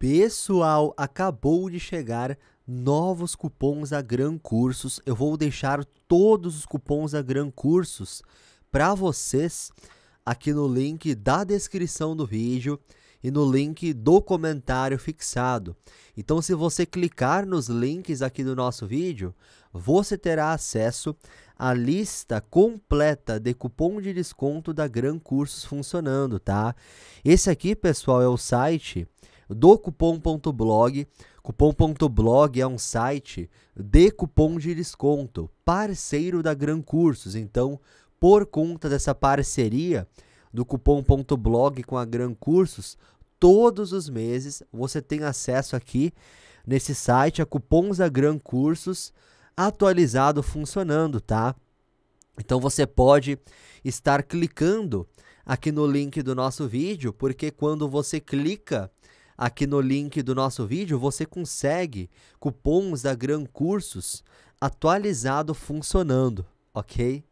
Pessoal, acabou de chegar novos cupons da Gran Cursos. Eu vou deixar todos os cupons da Gran Cursos para vocês aqui no link da descrição do vídeo e no link do comentário fixado. Então, se você clicar nos links aqui do nosso vídeo, você terá acesso à lista completa de cupom de desconto da Gran Cursos funcionando, tá? Esse aqui, pessoal, é o site do cupom.blog. Cupom.blog é um site de cupom de desconto, parceiro da Gran Cursos. Então, por conta dessa parceria do cupom.blog com a Gran Cursos, todos os meses você tem acesso aqui nesse site a cupons da Gran Cursos atualizado funcionando, tá? Então você pode estar clicando aqui no link do nosso vídeo, porque quando você clica Aqui no link do nosso vídeo você consegue cupons da Gran Cursos atualizado funcionando, ok?